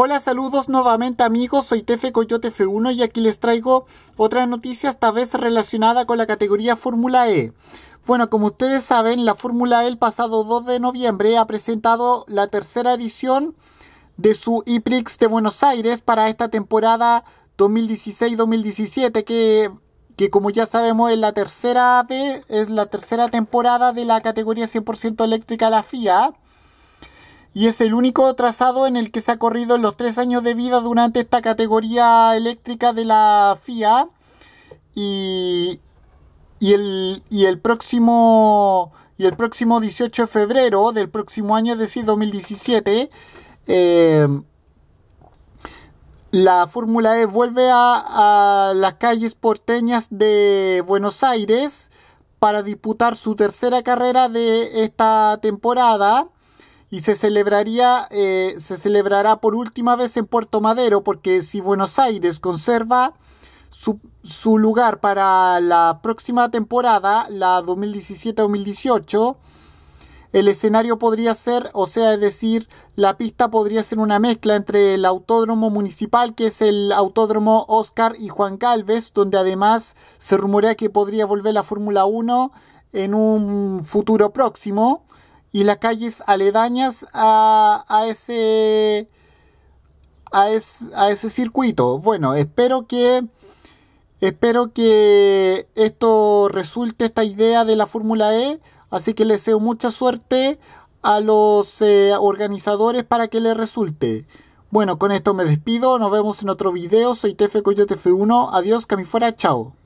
Hola, saludos nuevamente amigos, soy Tefe Coyote F1 y aquí les traigo otra noticia esta vez relacionada con la categoría Fórmula E. Bueno, como ustedes saben, la Fórmula E el pasado 2 de noviembre ha presentado la tercera edición de su IPRIX de Buenos Aires para esta temporada 2016-2017 que, como ya sabemos es la tercera vez, es la tercera temporada de la categoría 100% eléctrica la FIA y es el único trazado en el que se ha corrido en los tres años de vida durante esta categoría eléctrica de la FIA. Y, el, próximo, y el próximo 18 de febrero del próximo año, es decir, 2017, eh, la Fórmula E vuelve a las calles porteñas de Buenos Aires para disputar su tercera carrera de esta temporada y se celebraría, eh, se celebrará por última vez en Puerto Madero, porque si Buenos Aires conserva su, lugar para la próxima temporada, la 2017-2018, el escenario podría ser, o sea, es decir, la pista podría ser una mezcla entre el autódromo municipal, que es el autódromo Oscar y Juan Calves, donde además se rumorea que podría volver la Fórmula 1 en un futuro próximo, y las calles aledañas a, a ese a, ese circuito. Bueno, espero que espero que esto resulte esta idea de la Fórmula E, así que les deseo mucha suerte a los eh, organizadores para que les resulte. Bueno, con esto me despido, nos vemos en otro video, soy Tefe Coyote F1, adiós, que fuera, chao.